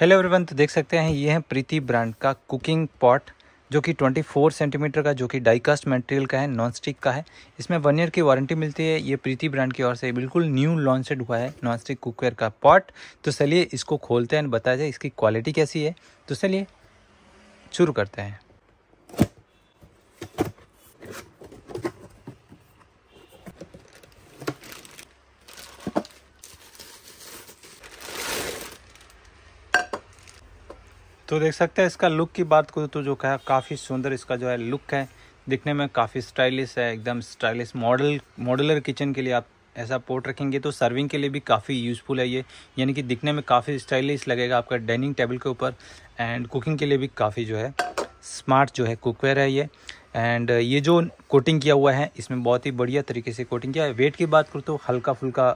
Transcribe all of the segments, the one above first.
hello everyone तो देख सकते हैं ये है प्रीति ब्रांड का कुकिंग पॉट जो कि 24 सेंटीमीटर का जो कि डाईकास्ट मटेरियल का है नॉन स्टिक का है इसमें वन ईयर की वारंटी मिलती है ये प्रीति ब्रांड की ओर से बिल्कुल न्यू लॉन्चड हुआ है नॉन स्टिक कुकवेयर का पॉट तो चलिए इसको खोलते हैं बताया जाए इसकी क्वालिटी कैसी है तो चलिए शुरू करते हैं तो देख सकते हैं इसका लुक की बात करूँ तो जो कहा काफ़ी सुंदर इसका जो है लुक है दिखने में काफ़ी स्टाइलिश है एकदम स्टाइलिश मॉडल मॉडलर किचन के लिए आप ऐसा पोर्ट रखेंगे तो सर्विंग के लिए भी काफ़ी यूज़फुल है ये यानी कि दिखने में काफ़ी स्टाइलिश लगेगा आपका डाइनिंग टेबल के ऊपर एंड कुकिंग के लिए भी काफ़ी जो है स्मार्ट जो है कुकवेयर है ये एंड ये जो कोटिंग किया हुआ है इसमें बहुत ही बढ़िया तरीके से कोटिंग किया है वेट की बात करूँ तो हल्का फुल्का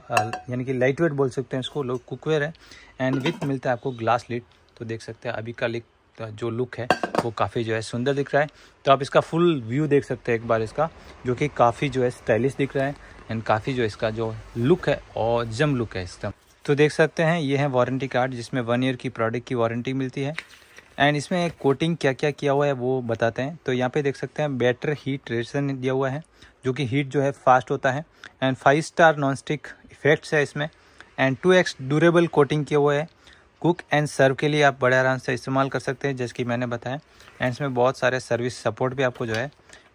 यानी कि लाइट वेट बोल सकते हैं इसको लोग कुकवेयर है एंड विथ मिलता है आपको ग्लास लिट तो देख सकते हैं अभी का लिक तो जो लुक है वो काफ़ी जो है सुंदर दिख रहा है तो आप इसका फुल व्यू देख सकते हैं एक बार इसका जो कि काफ़ी जो है स्टाइलिश दिख रहा है एंड काफ़ी जो इसका जो लुक है और जम लुक है इसका तो देख सकते हैं ये है वारंटी कार्ड जिसमें वन ईयर की प्रोडक्ट की वारंटी मिलती है एंड इसमें कोटिंग क्या क्या किया हुआ है वो बताते हैं तो यहाँ पे देख सकते हैं बेटर हीट रेसन दिया हुआ है जो कि हीट जो है फास्ट होता है and five star non stick effects है इसमें and two X durable coating किया हुआ है कुक एंड सर्व के लिए आप बड़े आराम से इस्तेमाल कर सकते हैं जैसे कि मैंने बताया एंड इसमें बहुत सारे सर्विस सपोर्ट भी आपको जो है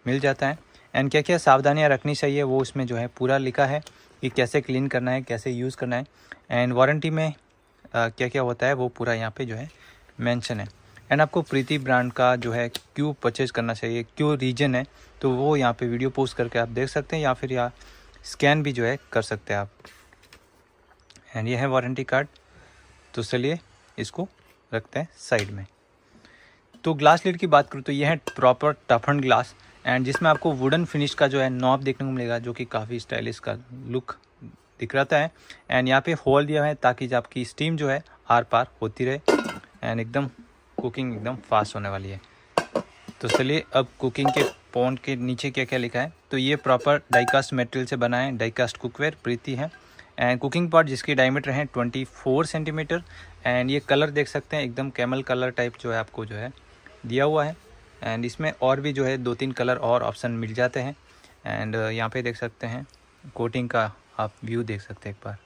मिल जाता है एंड क्या क्या सावधानियाँ रखनी चाहिए वो उसमें जो है पूरा लिखा है कि कैसे क्लीन करना है कैसे यूज़ करना है एंड वारंटी में आ, क्या क्या होता है वो पूरा यहाँ पर जो है मैंशन है एंड आपको प्रीति ब्रांड का जो है क्यों परचेज करना चाहिए क्यों रीजन है तो वो यहाँ पर वीडियो पोस्ट करके आप देख सकते हैं या फिर यहाँ स्कैन भी जो है कर सकते हैं आप एंड यह है वारंटी कार्ड तो चलिए इसको रखते हैं साइड में तो ग्लास लीड की बात करूँ तो यह है प्रॉपर टफन ग्लास एंड जिसमें आपको वुडन फिनिश का जो है नॉब देखने को मिलेगा जो कि काफ़ी स्टाइलिश का लुक दिख रहता है एंड यहाँ पे होल दिया है ताकि आपकी स्टीम जो है आर पार होती रहे एंड एकदम कुकिंग एकदम फास्ट होने वाली है तो चलिए अब कुकिंग के पॉन्ड के नीचे क्या क्या लिखा है तो ये प्रॉपर डाइकास्ट मटेरियल से बनाए डाइकास्ट कुकवेयर प्रीति है एंड कुकिंग पॉट जिसकी डायमीटर है 24 सेंटीमीटर एंड ये कलर देख सकते हैं एकदम कैमल कलर टाइप जो है आपको जो है दिया हुआ है एंड इसमें और भी जो है दो तीन कलर और ऑप्शन मिल जाते हैं एंड uh, यहाँ पे देख सकते हैं कोटिंग का आप व्यू देख सकते हैं एक बार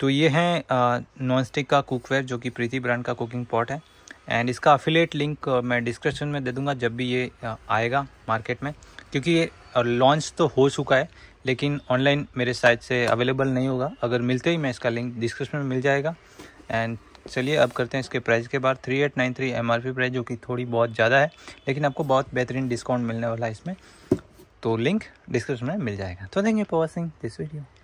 तो ये है नॉन स्टिक का कुकवेयर जो कि प्रीति ब्रांड का कुकिंग पॉट है एंड इसका अफिलेट लिंक मैं डिस्क्रिप्शन में दे दूंगा जब भी ये आएगा मार्केट में क्योंकि ये लॉन्च तो हो चुका है लेकिन ऑनलाइन मेरे साइट से अवेलेबल नहीं होगा अगर मिलते ही मैं इसका लिंक डिस्क्रिप्शन में मिल जाएगा एंड चलिए अब करते हैं इसके प्राइस के बाद three eight nine three M R P price जो कि थोड़ी बहुत ज़्यादा है लेकिन आपको बहुत बेहतरीन डिस्काउंट मिलने वाला है इसमें तो लिंक डिस्क्रिप्शन में मिल जाएगा तो thank you for watching this video